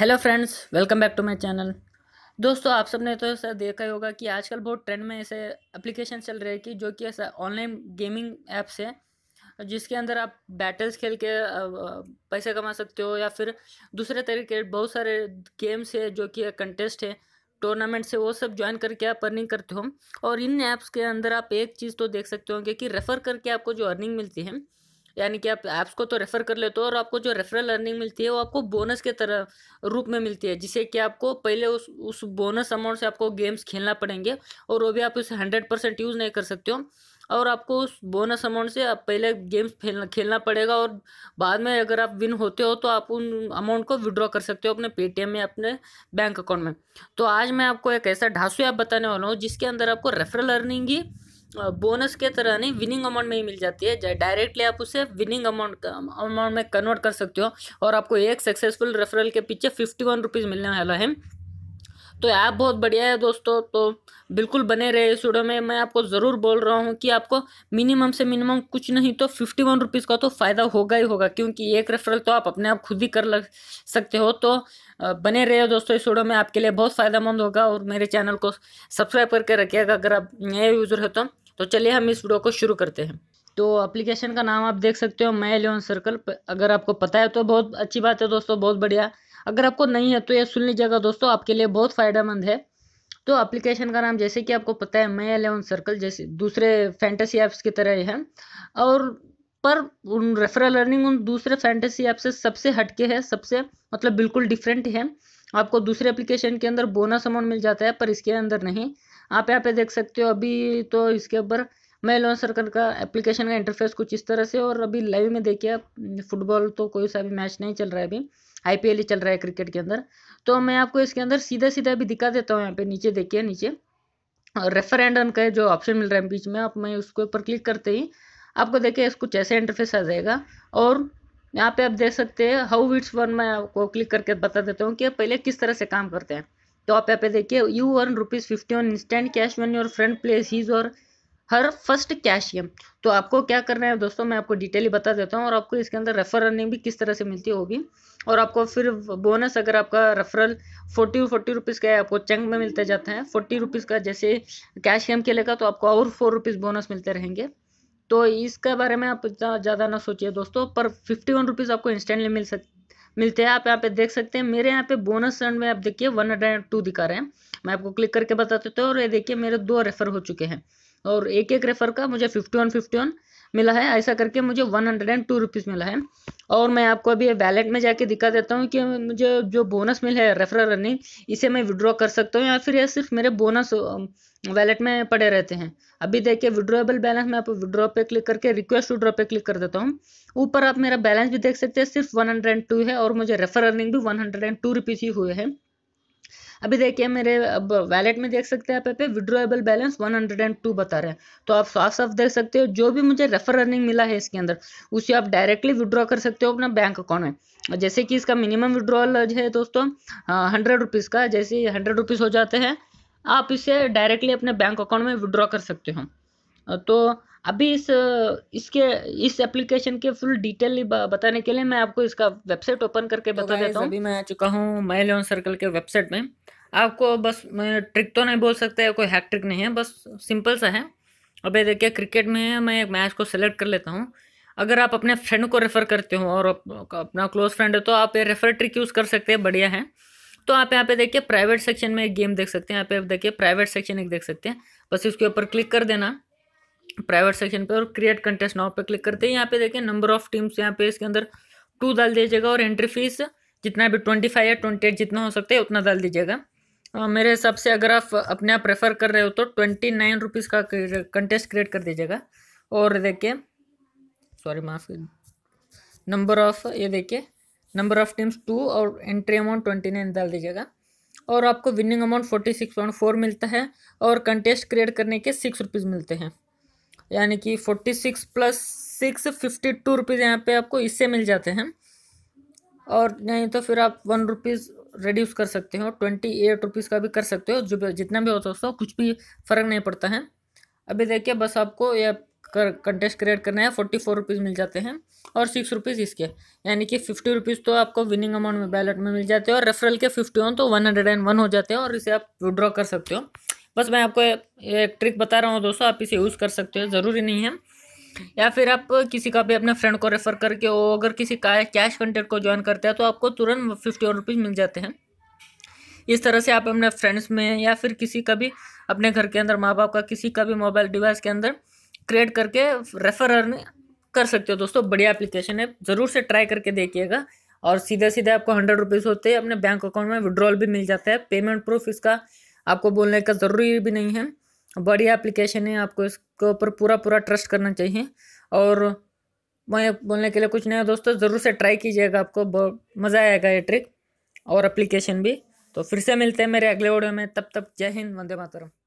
hello friends welcome back to my channel दोस्तों आप सबने तो सर देखा ही होगा कि आजकल बहुत ट्रेंड में ऐसे एप्लीकेशन चल रहे हैं कि जो कि ऐसा ऑनलाइन गेमिंग ऐप्स है जिसके अंदर आप बैटल्स खेल के पैसे कमा सकते हो या फिर दूसरे तरीके बहुत सारे गेम्स है जो कि कंटेस्ट है टूर्नामेंट्स है वो सब ज्वाइन करके आप अर्निंग करते हो और इन ऐप्स के अंदर आप एक चीज़ तो देख सकते हो कि रेफ़र करके आपको जो अर्निंग मिलती है यानी कि आप ऐप्स को तो रेफ़र कर लेते हो और आपको जो रेफरल अर्निंग मिलती है वो आपको बोनस के तरह रूप में मिलती है जिसे कि आपको पहले उस उस बोनस अमाउंट से आपको गेम्स खेलना पड़ेंगे और वो भी आप उसे हंड्रेड परसेंट यूज़ नहीं कर सकते हो और आपको उस बोनस अमाउंट से आप पहले गेम्स खेलना खेलना पड़ेगा और बाद में अगर आप विन होते हो तो आप उन अमाउंट को विड्रॉ कर सकते हो अपने पेटीएम में अपने बैंक अकाउंट में तो आज मैं आपको एक ऐसा ढांसू ऐप बताने वाला हूँ जिसके अंदर आपको रेफरल अर्निंग ही बोनस के तरह नहीं विनिंग अमाउंट में ही मिल जाती है डायरेक्टली आप उसे विनिंग अमाउंट अमाउंट में कन्वर्ट कर सकते हो और आपको एक सक्सेसफुल रेफरल के पीछे फिफ्टी वन रुपीज़ मिलने वाला है तो ऐप बहुत बढ़िया है दोस्तों तो बिल्कुल बने रहे इस वीडियो में मैं आपको ज़रूर बोल रहा हूँ कि आपको मिनिमम से मिनिमम कुछ नहीं तो फिफ्टी वन रुपीज़ का तो फ़ायदा होगा ही होगा क्योंकि एक रेफरल तो आप अपने आप खुद ही कर लग सकते हो तो बने रहे दोस्तों इस वीडियो में आपके लिए बहुत फ़ायदेमंद होगा और मेरे चैनल को सब्सक्राइब करके रखिएगा अगर आप नए यूज़र हो तो, तो चलिए हम इस वीडियो को शुरू करते हैं तो एप्लीकेशन का नाम आप देख सकते हो मैं लियोन सर्कल अगर आपको पता है तो बहुत अच्छी बात है दोस्तों बहुत बढ़िया अगर आपको नहीं है तो यह सुन लीजिएगा दोस्तों आपके लिए बहुत फ़ायदेमंद है तो एप्लीकेशन का नाम जैसे कि आपको पता है मई एलेवन सर्कल जैसे दूसरे फैंटेसी ऐप्स की तरह है और पर उन रेफरल लर्निंग उन दूसरे फैंटेसी ऐप से सबसे हटके है सबसे मतलब बिल्कुल डिफरेंट है आपको दूसरे एप्लीकेशन के अंदर बोनस अमाउंट मिल जाता है पर इसके अंदर नहीं आप यहाँ पे देख सकते हो अभी तो इसके ऊपर मैं लोन सर्कल का एप्लीकेशन का इंटरफेस कुछ इस तरह से और अभी लाइव में देखिए फुटबॉल तो कोई सा भी मैच नहीं चल रहा है अभी आईपीएल ही चल रहा है क्रिकेट के अंदर तो मैं आपको इसके अंदर सीधा सीधा भी दिखा देता हूँ यहाँ पे नीचे देखिए नीचे रेफर एंड रन का जो ऑप्शन मिल रहा है बीच में आप मैं उसके ऊपर क्लिक करते ही आपको देखिए इसको ऐसे इंटरफेस आ जाएगा और यहाँ पे आप देख सकते हैं हाउ विट्स वन मैं आपको क्लिक करके बता देता हूँ कि पहले किस तरह से काम करते हैं तो आप यहाँ पे देखिए you earn rupees fifty on instant cash one your friend places his और हर फर्स्ट कैशियम तो आपको क्या करना है दोस्तों मैं आपको डिटेल ही बता देता हूँ और आपको इसके अंदर रेफर अर्निंग भी किस तरह से मिलती होगी और आपको फिर बोनस अगर आपका रेफरल फोर्टी फोर्टी रुपीज़ का है आपको चंक में मिलता जाता है फोर्टी रुपीज़ का जैसे कैशियम के लेगा तो आपको और फोर रुपीज़ बोनस मिलते रहेंगे तो इसके बारे में आप इतना ज़्यादा ना सोचिए दोस्तों पर फिफ्टी वन रुपीज़ आपको इंस्टेंटली मिल सक मिलते हैं आप यहाँ पे देख सकते हैं मेरे यहाँ पे बोनस रन में आप देखिए वन हंड्रेड टू दिखा रहे हैं मैं आपको क्लिक करके बता देता हूँ और ये देखिए मेरे दो रेफर हो चुके हैं और एक एक रेफर का मुझे फिफ्टी वन फिफ्टी वन मिला है ऐसा करके मुझे one hundred and two rupees मिला है और मैं आपको अभी वैलेट में जाके दिखा देता हूँ कि मुझे जो बोनस मिला है रेफरल रनिंग इसे मैं विड्रॉ कर सकता हूँ या फिर यह सिर्फ मेरे बोनस वैलेट में पड़े रहते हैं अभी देखिए विड्रॉएबल बैलेंस में आप विड्रॉ पे क्लिक करके रिक्वेस्ट विड्रॉ पे क्लिक कर देता हूँ ऊपर आप मेरा बैलेंस भी देख सकते हैं सिर्फ वन हंड्रेड एंड टू है और मुझे रेफर रनिंग भी one hundred and two rupees ही हुए हैं अभी देखिए मेरे अब वैलेट में देख सकते हैं आप पे विड्रोएबल बैलेंस 102 बता रहे हैं तो आप साफ साफ देख सकते हो जो भी मुझे रेफर अर्निंग मिला है इसके अंदर उसे आप डायरेक्टली विड्रॉ कर सकते हो अपना बैंक अकाउंट में जैसे कि इसका मिनिमम विड्रॉल है दोस्तों हंड्रेड रुपीज़ का जैसे हंड्रेड रुपीज़ हो जाते हैं आप इसे डायरेक्टली अपने बैंक अकाउंट में विड्रॉ कर सकते हो तो अभी इस इसके इस एप्लीकेशन के फुल डिटेल बताने के लिए मैं आपको इसका वेबसाइट ओपन करके तो बता देता हूँ अभी मैं आ चुका हूँ माई लोन सर्कल के वेबसाइट में आपको बस मैं ट्रिक तो नहीं बोल सकते कोई हैक ट्रिक नहीं है बस सिंपल सा है अभी देखिए क्रिकेट में मैं एक मैच को सेलेक्ट कर लेता हूँ अगर आप अपने फ्रेंड को रेफ़र करते हो और अपना क्लोज फ्रेंड है तो आप ये रेफर ट्रिक यूज़ कर सकते हैं बढ़िया है तो आप यहाँ पे देखिए प्राइवेट सेक्शन में एक गेम देख सकते हैं यहाँ पे देखिए प्राइवेट सेक्शन एक देख सकते हैं बस इसके ऊपर क्लिक कर देना प्राइवेट सेक्शन पे और क्रिएट कंटेस्ट नाउ पे क्लिक करते हैं यहाँ पे देखें नंबर ऑफ टीम्स यहाँ पे इसके अंदर टू डाल दीजिएगा और एंट्री फीस जितना भी ट्वेंटी फाइव या ट्वेंटी एट जितना हो सकता है उतना डाल दीजिएगा मेरे हिसाब से अगर आप अपने आप प्रेफर कर रहे हो तो ट्वेंटी नाइन रुपीज़ का कंटेस्ट क्रिएट कर दीजिएगा और देखिए सॉरी माफ नंबर ऑफ ये देखिए नंबर ऑफ टीम्स टू और एंट्री अमाउंट ट्वेंटी नाइन डाल दीजिएगा और आपको winning amount forty six point four मिलता है और कंटेस्ट क्रिएट करने के सिक्स रुपीज़ मिलते हैं यानी कि forty six plus six fifty two rupees यहाँ पे आपको इससे मिल जाते हैं और नहीं तो फिर आप वन रुपीज़ रिड्यूस कर सकते हो ट्वेंटी एट रुपीज़ का भी कर सकते हो जो जितना भी होता हो दोस्तों कुछ भी फ़र्क नहीं पड़ता है अभी देखिए बस आपको यह कर कंटेस्ट क्रिएट करना है फोर्टी फोर रुपीज़ मिल जाते हैं और सिक्स रुपीज़ इसके यानी कि फिफ्टी रुपीज़ तो आपको विनिंग अमाउंट में बैलेट में मिल जाते हैं और रेफरल के फिफ्टी हो तो वन हंड्रेड एंड वन हो जाते हैं और इसे आप विड्रॉ कर सकते हो बस मैं आपको एक ट्रिक बता रहा हूँ दोस्तों आप इसे यूज़ कर सकते हो ज़रूरी नहीं है या फिर आप किसी का भी अपने फ्रेंड को रेफ़र करके वो अगर किसी का कैश कंटेंट को ज्वाइन करते हैं तो आपको तुरंत फिफ्टी वन रुपीज़ मिल जाते हैं इस तरह से आप अपने फ्रेंड्स में या फिर किसी का भी अपने घर के अंदर माँ बाप का किसी का भी मोबाइल डिवाइस के अंदर क्रिएट करके रेफ़र अर्न कर सकते हो दोस्तों बढ़िया एप्लीकेशन है ज़रूर से ट्राई करके देखिएगा और सीधे सीधे आपको हंड्रेड रुपीज़ होते हैं अपने बैंक अकाउंट में विड्रॉल भी मिल जाता है पेमेंट प्रूफ इसका आपको बोलने का ज़रूरी भी नहीं है बढ़िया एप्लीकेशन है आपको इसके ऊपर पूरा पूरा ट्रस्ट करना चाहिए और मैं बोलने के लिए कुछ नहीं है दोस्तों ज़रूर से ट्राई कीजिएगा आपको मज़ा आएगा ये ट्रिक और एप्लीकेशन भी तो फिर से मिलते हैं मेरे अगले वीडियो में तब तक जय हिंद वंदे मातरम